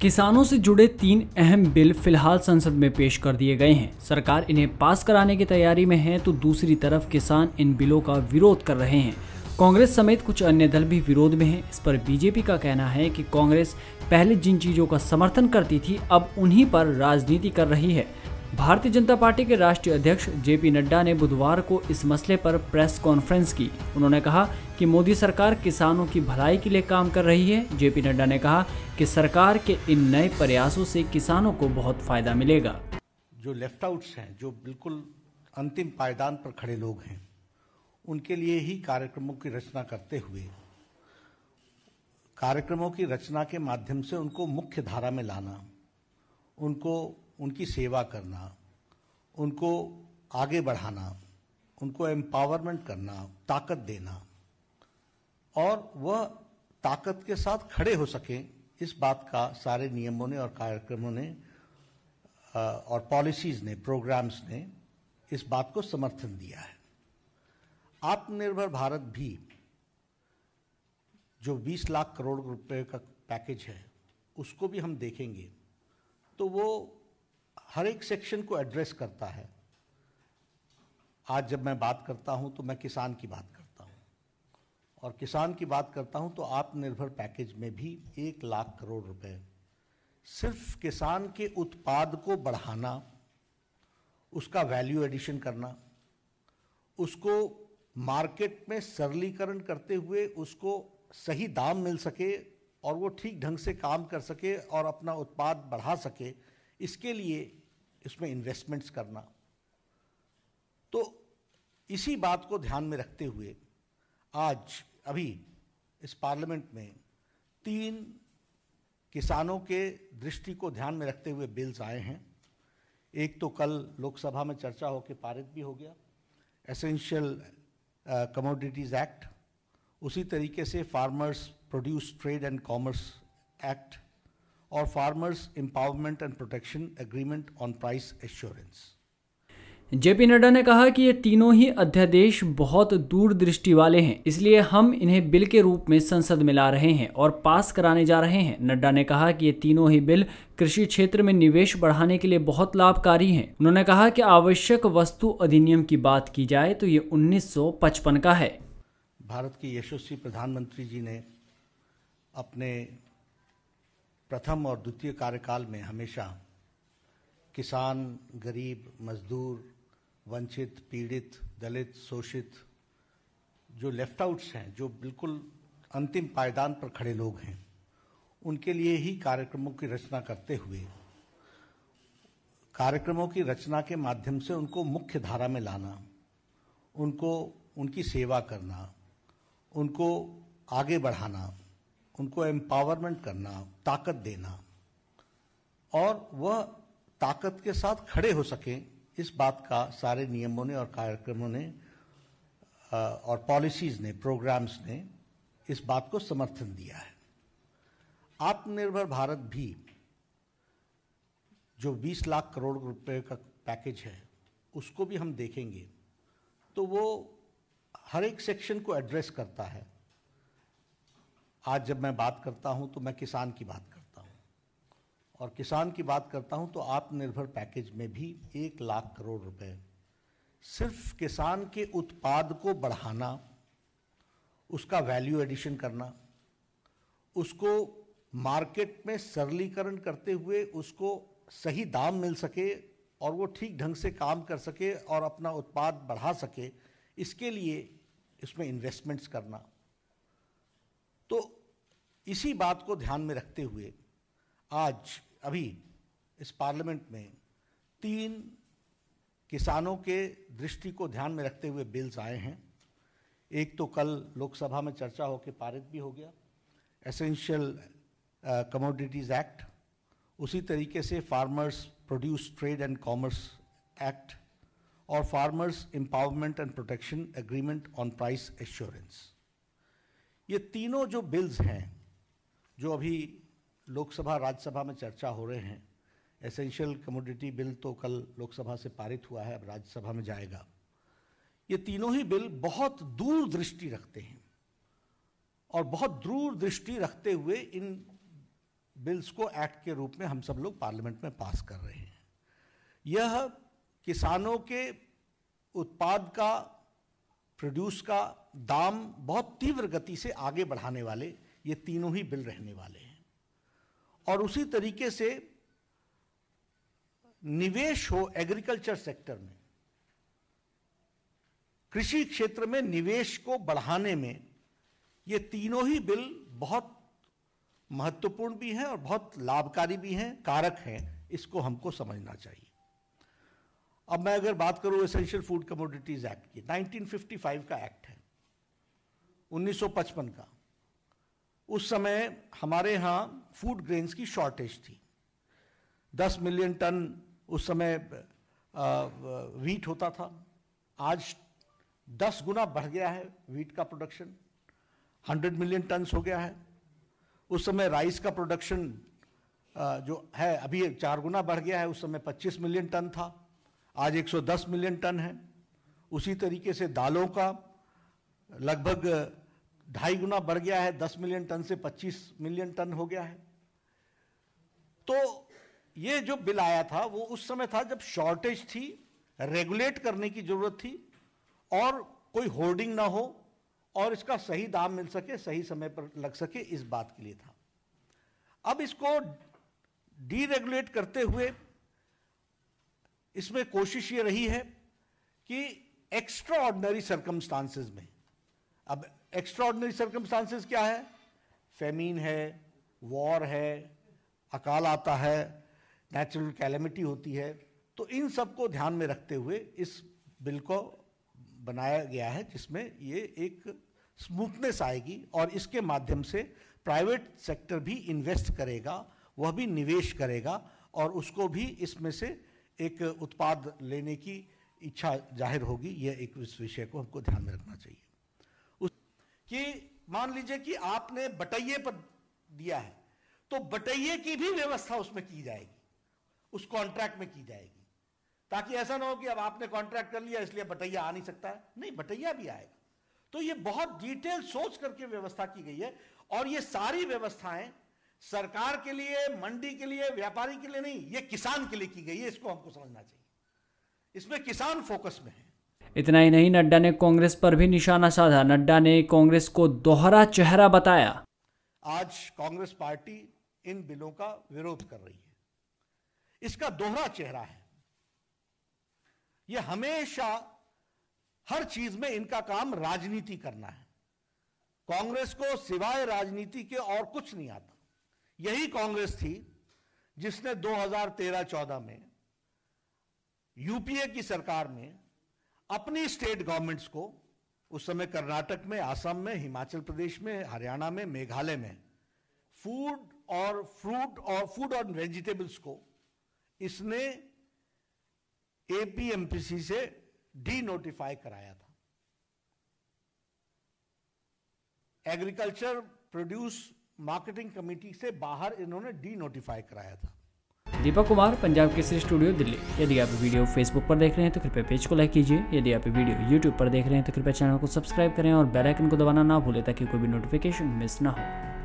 किसानों से जुड़े तीन अहम बिल फिलहाल संसद में पेश कर दिए गए हैं सरकार इन्हें पास कराने की तैयारी में है तो दूसरी तरफ किसान इन बिलों का विरोध कर रहे हैं कांग्रेस समेत कुछ अन्य दल भी विरोध में हैं इस पर बीजेपी का कहना है कि कांग्रेस पहले जिन चीज़ों का समर्थन करती थी अब उन्हीं पर राजनीति कर रही है भारतीय जनता पार्टी के राष्ट्रीय अध्यक्ष जेपी नड्डा ने बुधवार को इस मसले पर प्रेस कॉन्फ्रेंस की उन्होंने कहा कि मोदी सरकार किसानों की भलाई के लिए काम कर रही है जेपी नड्डा ने कहा कि सरकार के इन नए प्रयासों से किसानों को बहुत फायदा मिलेगा जो लेफ्ट आउट्स हैं जो बिल्कुल अंतिम पायदान पर खड़े लोग हैं उनके लिए ही कार्यक्रमों की रचना करते हुए कार्यक्रमों की रचना के माध्यम से उनको मुख्य धारा में लाना उनको उनकी सेवा करना उनको आगे बढ़ाना उनको एम्पावरमेंट करना ताकत देना और वह ताकत के साथ खड़े हो सके इस बात का सारे नियमों ने और कार्यक्रमों ने और पॉलिसीज ने प्रोग्राम्स ने इस बात को समर्थन दिया है आत्मनिर्भर भारत भी जो 20 लाख करोड़ रुपए का पैकेज है उसको भी हम देखेंगे तो वो हर एक सेक्शन को एड्रेस करता है आज जब मैं बात करता हूं तो मैं किसान की बात करता हूं और किसान की बात करता हूं तो आत्मनिर्भर पैकेज में भी एक लाख करोड़ रुपए सिर्फ किसान के उत्पाद को बढ़ाना उसका वैल्यू एडिशन करना उसको मार्केट में सरलीकरण करते हुए उसको सही दाम मिल सके और वो ठीक ढंग से काम कर सके और अपना उत्पाद बढ़ा सके इसके लिए इसमें इन्वेस्टमेंट्स करना तो इसी बात को ध्यान में रखते हुए आज अभी इस पार्लियामेंट में तीन किसानों के दृष्टि को ध्यान में रखते हुए बिल्स आए हैं एक तो कल लोकसभा में चर्चा होकर पारित भी हो गया एसेंशियल कमोडिटीज़ एक्ट उसी तरीके से farmers produce trade and commerce act और farmers empowerment and protection agreement on price assurance JP Nadda ने कहा कि ये तीनों ही अध्यादेश बहुत दूरदृष्टि वाले हैं इसलिए हम इन्हें बिल के रूप में संसद में ला रहे हैं और पास कराने जा रहे हैं नड्डा ने कहा कि ये तीनों ही बिल कृषि क्षेत्र में निवेश बढ़ाने के लिए बहुत लाभकारी हैं उन्होंने कहा कि आवश्यक वस्तु अधिनियम की बात की जाए तो ये उन्नीस का है भारत के यशस्वी प्रधानमंत्री जी ने अपने प्रथम और द्वितीय कार्यकाल में हमेशा किसान गरीब मजदूर वंचित पीड़ित दलित शोषित जो लेफ्ट आउट्स हैं जो बिल्कुल अंतिम पायदान पर खड़े लोग हैं उनके लिए ही कार्यक्रमों की रचना करते हुए कार्यक्रमों की रचना के माध्यम से उनको मुख्य धारा में लाना उनको उनकी सेवा करना उनको आगे बढ़ाना उनको एम्पावरमेंट करना ताकत देना और वह ताकत के साथ खड़े हो सकें इस बात का सारे नियमों ने और कार्यक्रमों ने और पॉलिसीज ने प्रोग्राम्स ने इस बात को समर्थन दिया है आत्मनिर्भर भारत भी जो 20 लाख करोड़ रुपए का पैकेज है उसको भी हम देखेंगे तो वो हर एक सेक्शन को एड्रेस करता है आज जब मैं बात करता हूं तो मैं किसान की बात करता हूं और किसान की बात करता हूं तो आत्मनिर्भर पैकेज में भी एक लाख करोड़ रुपए सिर्फ किसान के उत्पाद को बढ़ाना उसका वैल्यू एडिशन करना उसको मार्केट में सरलीकरण करते हुए उसको सही दाम मिल सके और वो ठीक ढंग से काम कर सके और अपना उत्पाद बढ़ा सके इसके लिए इसमें इन्वेस्टमेंट्स करना तो इसी बात को ध्यान में रखते हुए आज अभी इस पार्लियामेंट में तीन किसानों के दृष्टि को ध्यान में रखते हुए बिल्स आए हैं एक तो कल लोकसभा में चर्चा होकर पारित भी हो गया एसेंशियल कमोडिटीज़ एक्ट उसी तरीके से farmers produce trade and commerce act और farmers empowerment and protection agreement on price assurance ये तीनों जो बिल्स हैं जो अभी लोकसभा राज्यसभा में चर्चा हो रहे हैं एसेंशियल कमोडिटी बिल तो कल लोकसभा से पारित हुआ है अब राज्यसभा में जाएगा ये तीनों ही बिल बहुत दूर दृष्टि रखते हैं और बहुत दूर दृष्टि रखते हुए इन बिल्स को एक्ट के रूप में हम सब लोग पार्लियामेंट में पास कर रहे हैं यह किसानों के उत्पाद का प्रोड्यूस का दाम बहुत तीव्र गति से आगे बढ़ाने वाले ये तीनों ही बिल रहने वाले हैं और उसी तरीके से निवेश हो एग्रीकल्चर सेक्टर में कृषि क्षेत्र में निवेश को बढ़ाने में ये तीनों ही बिल बहुत महत्वपूर्ण भी हैं और बहुत लाभकारी भी हैं कारक हैं इसको हमको समझना चाहिए अब मैं अगर बात करूं एसेंशियल फूड कमोडिटीज एक्ट की 1955 का एक्ट है 1955 का उस समय हमारे यहाँ फूड ग्रेन्स की शॉर्टेज थी 10 मिलियन टन उस समय वीट होता था आज 10 गुना बढ़ गया है वीट का प्रोडक्शन 100 मिलियन टन्स हो गया है उस समय राइस का प्रोडक्शन जो है अभी चार गुना बढ़ गया है उस समय 25 मिलियन टन था आज 110 मिलियन टन है उसी तरीके से दालों का लगभग ढाई गुना बढ़ गया है दस मिलियन टन से पच्चीस मिलियन टन हो गया है तो ये जो बिल आया था वो उस समय था जब शॉर्टेज थी रेगुलेट करने की जरूरत थी और कोई होर्डिंग ना हो और इसका सही दाम मिल सके सही समय पर लग सके इस बात के लिए था अब इसको डीरेगुलेट करते हुए इसमें कोशिश ये रही है कि एक्स्ट्रा ऑर्डनरी सर्कमस्टांसेस में अब एक्स्ट्रॉर्डनरी सर्कमस्टांसेस क्या है फेमीन है वॉर है अकाल आता है नेचुरल कैलमिटी होती है तो इन सब को ध्यान में रखते हुए इस बिल को बनाया गया है जिसमें ये एक स्मूथनेस आएगी और इसके माध्यम से प्राइवेट सेक्टर भी इन्वेस्ट करेगा वह भी निवेश करेगा और उसको भी इसमें से एक उत्पाद लेने की इच्छा जाहिर होगी यह एक इस विषय को हमको ध्यान में रखना चाहिए कि मान लीजिए कि आपने बटैये पर दिया है तो बटैये की भी व्यवस्था उसमें की जाएगी उस कॉन्ट्रैक्ट में की जाएगी ताकि ऐसा ना हो कि अब आपने कॉन्ट्रैक्ट कर लिया इसलिए बटैया आ नहीं सकता है नहीं बटैया भी आएगा तो ये बहुत डिटेल सोच करके व्यवस्था की गई है और ये सारी व्यवस्थाएं सरकार के लिए मंडी के लिए व्यापारी के लिए नहीं ये किसान के लिए की गई है इसको हमको समझना चाहिए इसमें किसान फोकस में है इतना ही नहीं नड्डा ने कांग्रेस पर भी निशाना साधा नड्डा ने कांग्रेस को दोहरा चेहरा बताया आज कांग्रेस पार्टी इन बिलों का विरोध कर रही है इसका दोहरा चेहरा है यह हमेशा हर चीज में इनका काम राजनीति करना है कांग्रेस को सिवाय राजनीति के और कुछ नहीं आता यही कांग्रेस थी जिसने 2013-14 में यूपीए की सरकार में अपनी स्टेट गवर्नमेंट्स को उस समय कर्नाटक में आसाम में हिमाचल प्रदेश में हरियाणा में मेघालय में फूड और फ्रूट और फूड और वेजिटेबल्स को इसने एपीएमपीसी से डी नोटिफाई कराया था एग्रीकल्चर प्रोड्यूस मार्केटिंग कमेटी से बाहर इन्होंने डी नोटिफाई कराया था दीपक कुमार पंजाब केसरी स्टूडियो दिल्ली यदि आप वीडियो फेसबुक पर देख रहे हैं तो कृपया पेज को लाइक कीजिए यदि आप वीडियो यूट्यूब पर देख रहे हैं तो कृपया चैनल को सब्सक्राइब करें और बेलाइकन को दबाना ना भूलें ताकि कोई भी नोटिफिकेशन मिस ना हो